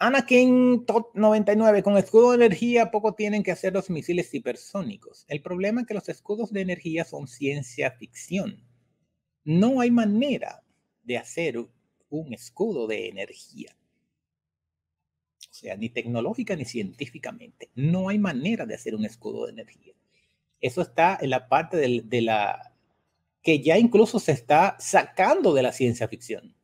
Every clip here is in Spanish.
Anakin Tot 99, con escudo de energía poco tienen que hacer los misiles hipersónicos. El problema es que los escudos de energía son ciencia ficción. No hay manera de hacer un escudo de energía. O sea, ni tecnológica ni científicamente. No hay manera de hacer un escudo de energía. Eso está en la parte de la que ya incluso se está sacando de la ciencia ficción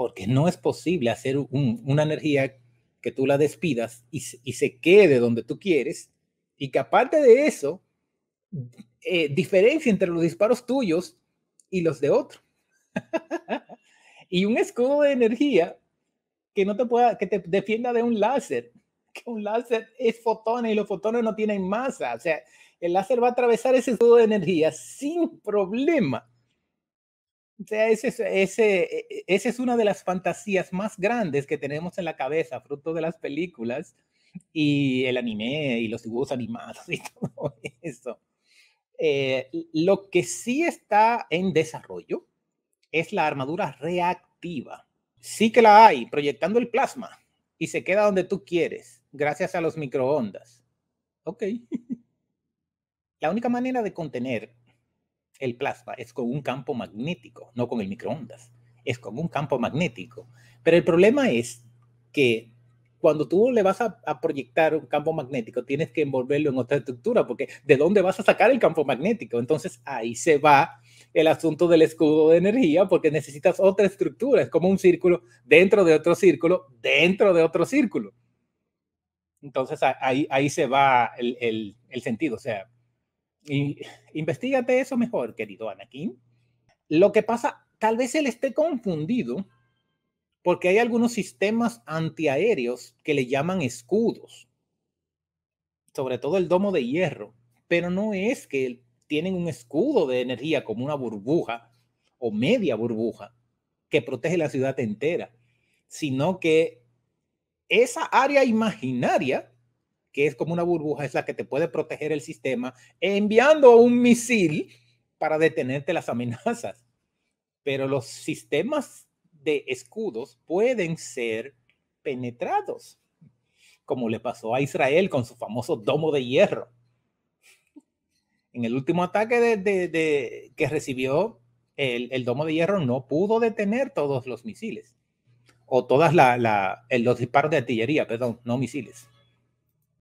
porque no es posible hacer una energía que tú la despidas y, se quede donde tú quieres, y que aparte de eso, eh, diferencia entre los disparos tuyos y los de otro. y un escudo de energía que no te pueda, que te defienda de un láser, que un láser es fotones y los fotones no tienen masa, o sea, el láser va a atravesar ese escudo de energía sin problema. O sea, e, ese es, una de las fantasías más grandes que tenemos en la cabeza, fruto de las películas y el anime y los dibujos animados y todo eso. Eh, lo que sí está en desarrollo es la armadura reactiva. Sí que la hay, proyectando el plasma y se queda donde tú quieres, gracias a los microondas. Ok. La única manera de contener el plasma es con un campo magnético, no con el microondas, es con un campo magnético. Pero el problema es que cuando tú le vas a, proyectar un campo magnético, tienes que envolverlo en otra estructura, porque ¿de dónde vas a sacar el campo magnético? Entonces ahí se va el asunto del escudo de energía, porque necesitas otra estructura, es como un círculo dentro de otro círculo, dentro de otro círculo. Entonces ahí, ahí se va el, el sentido, o sea, y, investigate eso mejor, querido Anakin. Lo que pasa, tal vez él esté confundido porque hay algunos sistemas antiaéreos que le llaman escudos, sobre todo el domo de hierro, pero no es que tienen un escudo de energía como una burbuja o media burbuja que protege la ciudad entera, sino que esa área imaginaria que es como una burbuja, es la que te puede proteger el sistema enviando un misil para detenerte las amenazas. Pero los sistemas de escudos pueden ser penetrados, como le pasó a Israel con su famoso domo de hierro. En el último ataque de, que recibió el, domo de hierro, no pudo detener todos los misiles, o todas los disparos de artillería, perdón, no misiles.